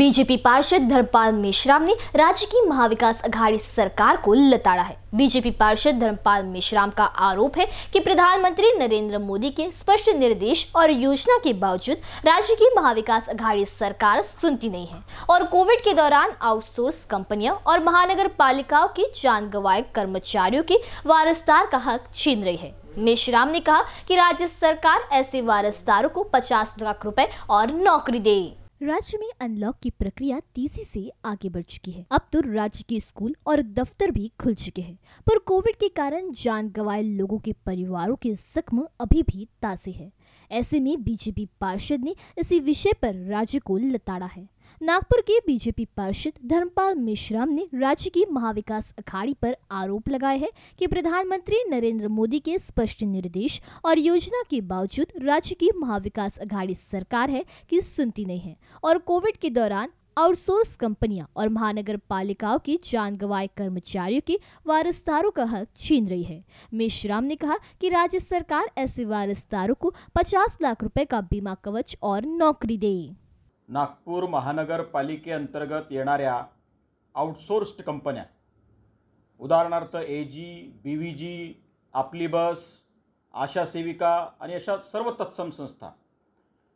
BJP पार्षद धर्मपाल मेश्राम ने राज्य की महाविकास अघाड़ी सरकार को लताड़ा है बीजेपी पार्षद धर्मपाल मेश्राम का आरोप है कि प्रधानमंत्री नरेंद्र मोदी के स्पष्ट निर्देश और योजना के बावजूद राज्य की महाविकास अघाड़ी सरकार सुनती नहीं है और कोविड के दौरान आउटसोर्स कंपनियां और महानगर पालिकाओं के जान गवाए कर्मचारियों के वारसदार का हक छीन रही है मेश्राम ने कहा कि राज्य सरकार ऐसे वारसदारों को पचास लाख रुपए और नौकरी दे राज्य में अनलॉक की प्रक्रिया तेजी से आगे बढ़ चुकी है अब तो राज्य के स्कूल और दफ्तर भी खुल चुके हैं पर कोविड के कारण जान गंवाए लोगों के परिवारों के जख्म अभी भी ताजे हैं ऐसे में बीजेपी पार्षद ने इसी विषय पर राज्य को लताड़ा है नागपुर के बीजेपी पार्षद धर्मपाल मिश्राम ने राज्य की महाविकास अखाड़ी पर आरोप लगाए हैं कि प्रधानमंत्री नरेंद्र मोदी के स्पष्ट निर्देश और योजना के बावजूद राज्य की महाविकास अखाड़ी सरकार है कि सुनती नहीं है और कोविड के दौरान आउटसोर्स कंपनियां और महानगर पालिकाओं की जान गवाए कर्मचारियों के वारिसदारों का हक छीन रही है मेश्राम ने कहा कि राज्य सरकार ऐसे वारिसदारों को 50 लाख रुपए का बीमा कवच और नौकरी दे नागपूर महानगरपालिकेअंतर्गत येणाऱ्या आउटसोर्स्ड कंपन्या उदाहरणार्थ ए जी बी व्ही जी आपली बस आशा सेविका आणि अशा सर्व तत्सम संस्था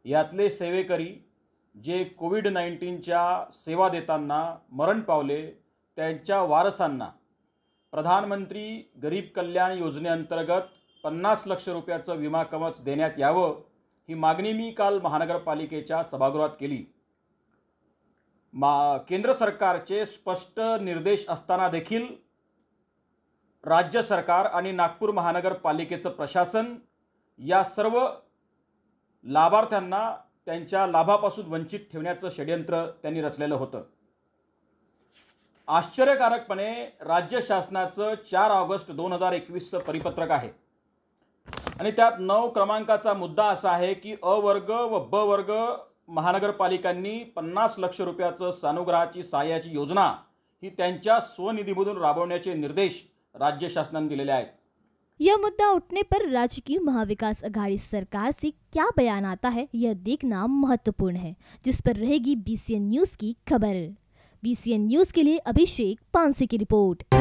यातले सेवेकरी जे कोविड नाईन्टीनच्या सेवा देताना मरण पावले त्यांच्या वारसांना प्रधानमंत्री गरीब कल्याण योजनेअंतर्गत पन्नास लक्ष रुपयाचं विमा कवच देण्यात यावं ही मागणी मी काल महानगरपालिकेच्या सभागृहात केली मा केंद्र सरकारचे स्पष्ट निर्देश असताना देखील राज्य सरकार आणि नागपूर महानगरपालिकेचं प्रशासन या सर्व लाभार्थ्यांना त्यांच्या लाभापासून वंचित ठेवण्याचं षड्यंत्र त्यांनी रचलेलं होतं आश्चर्यकारकपणे राज्य शासनाचं चार ऑगस्ट दोन हजार एकवीसचं परिपत्रक आहे आणि त्यात नऊ क्रमांकाचा मुद्दा असा आहे की अ वर्ग व ब वर्ग महानगरपालिकांनी पन्नास लक्ष रुपयाचं सानुग्रहाची सहाय्याची योजना ही त्यांच्या स्वनिधीमधून राबवण्याचे निर्देश राज्य शासनाने दिलेले आहेत यह मुद्दा उठने पर राज्य की महाविकास आघाडी सरकार से क्या बयान आता है यह देखना महत्वपूर्ण है जिस पर रहेगी बीसीएन न्यूज की खबर बीसीएन न्यूज के लिए अभिषेक पानसी की रिपोर्ट